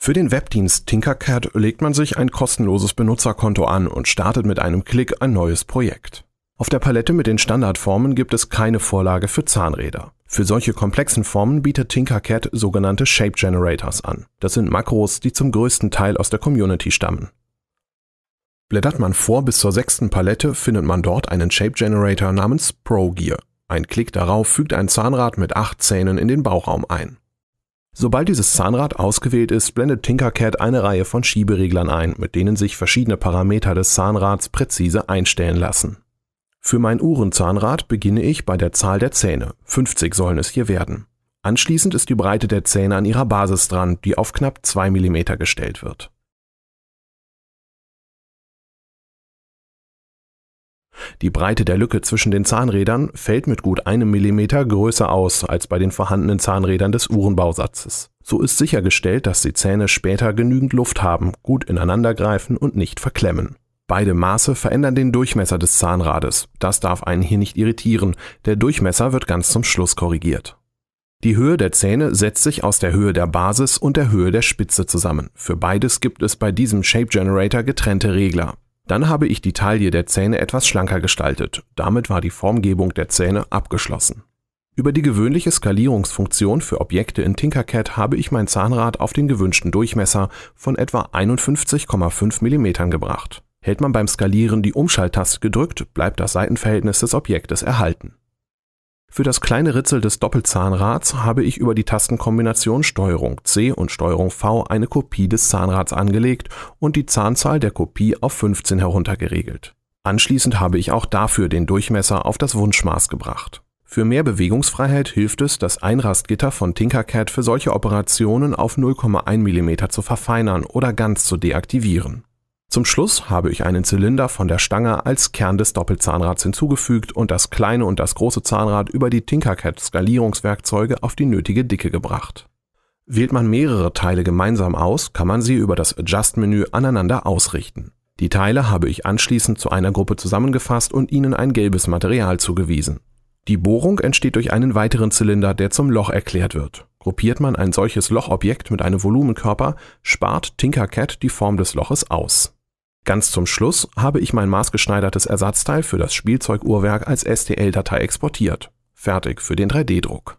Für den Webdienst Tinkercad legt man sich ein kostenloses Benutzerkonto an und startet mit einem Klick ein neues Projekt. Auf der Palette mit den Standardformen gibt es keine Vorlage für Zahnräder. Für solche komplexen Formen bietet Tinkercad sogenannte Shape Generators an. Das sind Makros, die zum größten Teil aus der Community stammen. Blättert man vor bis zur sechsten Palette, findet man dort einen Shape Generator namens ProGear. Ein Klick darauf fügt ein Zahnrad mit acht Zähnen in den Bauraum ein. Sobald dieses Zahnrad ausgewählt ist, blendet Tinkercad eine Reihe von Schiebereglern ein, mit denen sich verschiedene Parameter des Zahnrads präzise einstellen lassen. Für mein Uhrenzahnrad beginne ich bei der Zahl der Zähne, 50 sollen es hier werden. Anschließend ist die Breite der Zähne an ihrer Basis dran, die auf knapp 2 mm gestellt wird. Die Breite der Lücke zwischen den Zahnrädern fällt mit gut einem Millimeter größer aus als bei den vorhandenen Zahnrädern des Uhrenbausatzes. So ist sichergestellt, dass die Zähne später genügend Luft haben, gut ineinandergreifen und nicht verklemmen. Beide Maße verändern den Durchmesser des Zahnrades. Das darf einen hier nicht irritieren. Der Durchmesser wird ganz zum Schluss korrigiert. Die Höhe der Zähne setzt sich aus der Höhe der Basis und der Höhe der Spitze zusammen. Für beides gibt es bei diesem Shape Generator getrennte Regler. Dann habe ich die Taille der Zähne etwas schlanker gestaltet, damit war die Formgebung der Zähne abgeschlossen. Über die gewöhnliche Skalierungsfunktion für Objekte in Tinkercad habe ich mein Zahnrad auf den gewünschten Durchmesser von etwa 51,5 mm gebracht. Hält man beim Skalieren die Umschalttaste gedrückt, bleibt das Seitenverhältnis des Objektes erhalten. Für das kleine Ritzel des Doppelzahnrads habe ich über die Tastenkombination Steuerung C und Steuerung V eine Kopie des Zahnrads angelegt und die Zahnzahl der Kopie auf 15 heruntergeregelt. Anschließend habe ich auch dafür den Durchmesser auf das Wunschmaß gebracht. Für mehr Bewegungsfreiheit hilft es, das Einrastgitter von Tinkercad für solche Operationen auf 0,1 mm zu verfeinern oder ganz zu deaktivieren. Zum Schluss habe ich einen Zylinder von der Stange als Kern des Doppelzahnrads hinzugefügt und das kleine und das große Zahnrad über die Tinkercad Skalierungswerkzeuge auf die nötige Dicke gebracht. Wählt man mehrere Teile gemeinsam aus, kann man sie über das Adjust-Menü aneinander ausrichten. Die Teile habe ich anschließend zu einer Gruppe zusammengefasst und ihnen ein gelbes Material zugewiesen. Die Bohrung entsteht durch einen weiteren Zylinder, der zum Loch erklärt wird. Gruppiert man ein solches Lochobjekt mit einem Volumenkörper, spart Tinkercad die Form des Loches aus. Ganz zum Schluss habe ich mein maßgeschneidertes Ersatzteil für das Spielzeuguhrwerk als STL-Datei exportiert. Fertig für den 3D-Druck.